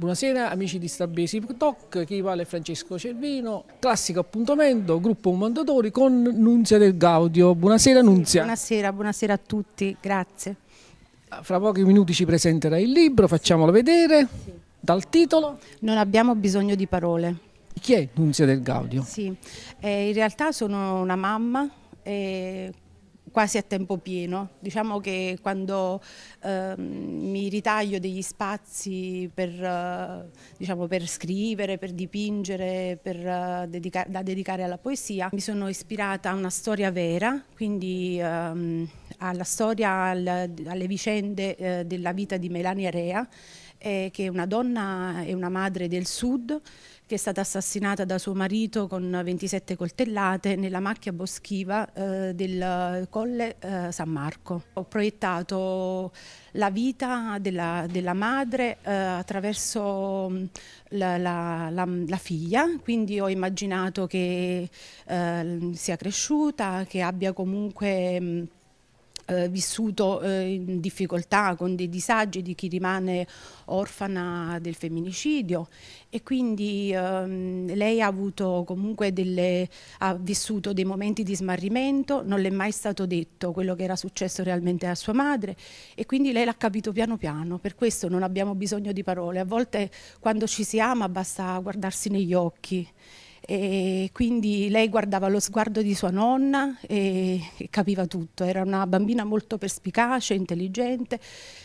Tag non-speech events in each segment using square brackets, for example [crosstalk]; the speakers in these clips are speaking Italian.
Buonasera amici di Stabesi Talk, chi vale è Francesco Cervino, classico appuntamento, gruppo Mandatori con Nunzia del Gaudio. Buonasera Nunzia. Buonasera, buonasera a tutti, grazie. Ah, fra pochi minuti ci presenterà il libro, facciamolo vedere. Sì. Dal titolo? Non abbiamo bisogno di parole. Chi è Nunzia del Gaudio? Sì, eh, in realtà sono una mamma. Eh, quasi a tempo pieno. Diciamo che quando eh, mi ritaglio degli spazi per, eh, diciamo, per scrivere, per dipingere, per, eh, dedica da dedicare alla poesia, mi sono ispirata a una storia vera, quindi ehm, alla storia, al, alle vicende eh, della vita di Melania Rea eh, che è una donna e una madre del sud che è stata assassinata da suo marito con 27 coltellate nella macchia boschiva eh, del Colle eh, San Marco. Ho proiettato la vita della, della madre eh, attraverso mm, la, la, la, la, figlia, quindi ho immaginato che eh, sia cresciuta, che abbia comunque... Mh, mm, eh, vissuto eh, in difficoltà, con dei disagi di chi rimane orfana del femminicidio e quindi ehm, lei ha avuto comunque delle, ha vissuto dei momenti di smarrimento, non le è mai stato detto quello che era successo realmente a sua madre e quindi lei l'ha capito piano piano, per questo non abbiamo bisogno di parole, a volte quando ci si ama basta guardarsi negli occhi e quindi lei guardava lo sguardo di sua nonna e, capiva tutto, era una bambina molto perspicace, intelligente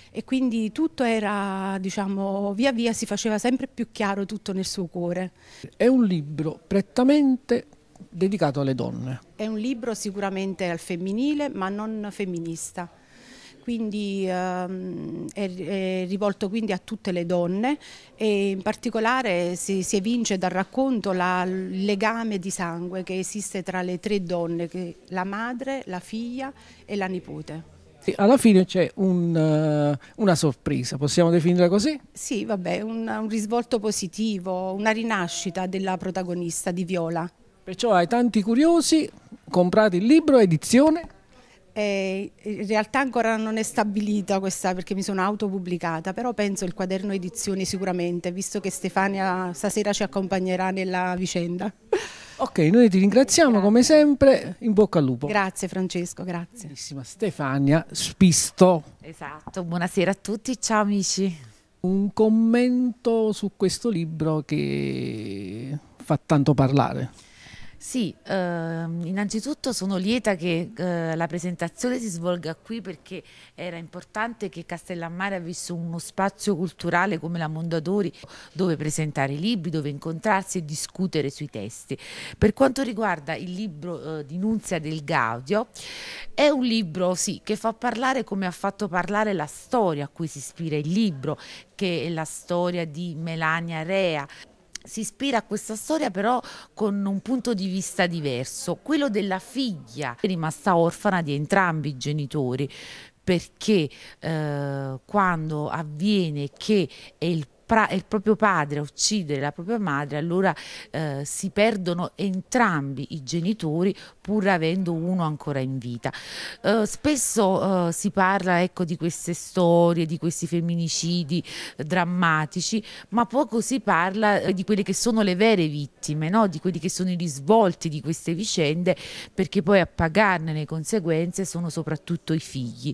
e quindi tutto era, diciamo, via via si faceva sempre più chiaro tutto nel suo cuore. È un libro prettamente dedicato alle donne. È un libro sicuramente al femminile, ma non femminista quindi ehm, è, è, rivolto quindi a tutte le donne e in particolare si, si evince dal racconto il legame di sangue che esiste tra le tre donne, la madre, la figlia e la nipote. Alla fine c'è un, eh, una sorpresa, possiamo definirla così? Sì, vabbè, un, un risvolto positivo, una rinascita della protagonista di Viola. Perciò ai tanti curiosi, comprate il libro, edizione eh, in realtà ancora non è stabilita questa perché mi sono autopubblicata, però penso il quaderno edizioni sicuramente, visto che Stefania stasera ci accompagnerà nella vicenda. Ok, noi ti ringraziamo grazie. come sempre, in bocca al lupo. Grazie Francesco, grazie. Bellissima Stefania Spisto. Esatto, buonasera a tutti, ciao amici. Un commento su questo libro che fa tanto parlare. Sì, eh, innanzitutto sono lieta che eh, la presentazione si svolga qui perché era importante che Castellammare avesse uno spazio culturale come la Mondadori dove presentare i libri, dove incontrarsi e discutere sui testi. Per quanto riguarda il libro eh, di Nunzia del Gaudio, è un libro sì, che fa parlare come ha fatto parlare la storia a cui si ispira il libro, che è la storia di Melania Rea si ispira a questa storia però con un punto di vista diverso, quello della figlia rimasta orfana di entrambi i genitori perché eh, quando avviene che è il il proprio padre a uccidere la propria madre, allora eh, si perdono entrambi i genitori pur avendo uno ancora in vita. Eh, spesso eh, si parla ecco, di queste storie, di questi femminicidi eh, drammatici, ma poco si parla eh, di quelle che sono le vere vittime, no? di quelli che sono i risvolti di queste vicende, perché poi a pagarne le conseguenze sono soprattutto i figli.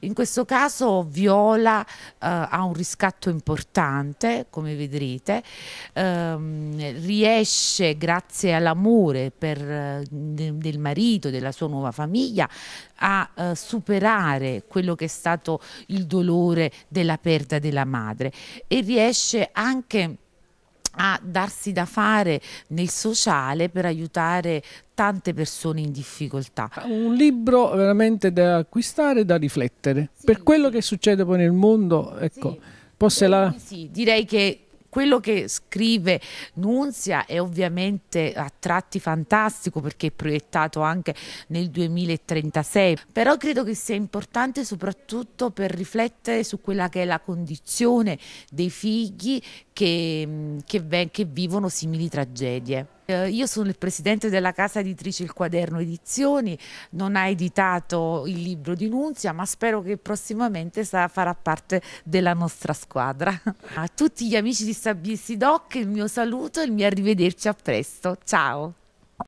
In questo caso Viola eh, ha un riscatto importante costante, come vedrete, ehm, riesce grazie all'amore eh, de, del marito, della sua nuova famiglia, a eh, superare quello che è stato il dolore della perdita della madre e riesce anche a darsi da fare nel sociale per aiutare tante persone in difficoltà. Un libro veramente da acquistare e da riflettere sì, per quello sì. che succede poi nel mondo. Ecco. Sì. Possela... Sì, direi che quello che scrive Nunzia è ovviamente a tratti fantastico perché è proiettato anche nel 2036, però credo che sia importante soprattutto per riflettere su quella che è la condizione dei figli che, che, che vivono simili tragedie. Eh, io sono il presidente della casa editrice Il Quaderno Edizioni, non ha editato il libro di Nunzia, ma spero che prossimamente sarà, farà parte della nostra squadra. [laughs] A tutti gli amici di Sabissi Doc il mio saluto e il mio arrivederci a presto. Ciao!